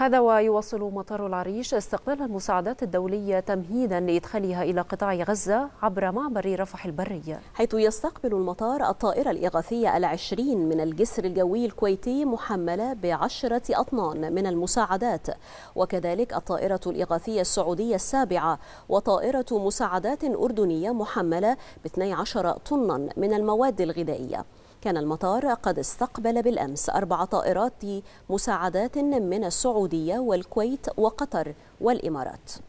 هذا ويواصل مطار العريش استقبال المساعدات الدولية تمهيدا لإدخالها إلى قطاع غزة عبر معبر رفح البري حيث يستقبل المطار الطائرة الإغاثية العشرين من الجسر الجوي الكويتي محملة بعشرة أطنان من المساعدات وكذلك الطائرة الإغاثية السعودية السابعة وطائرة مساعدات أردنية محملة ب 12 طنا من المواد الغذائية كان المطار قد استقبل بالأمس أربع طائرات مساعدات من السعودية والكويت وقطر والإمارات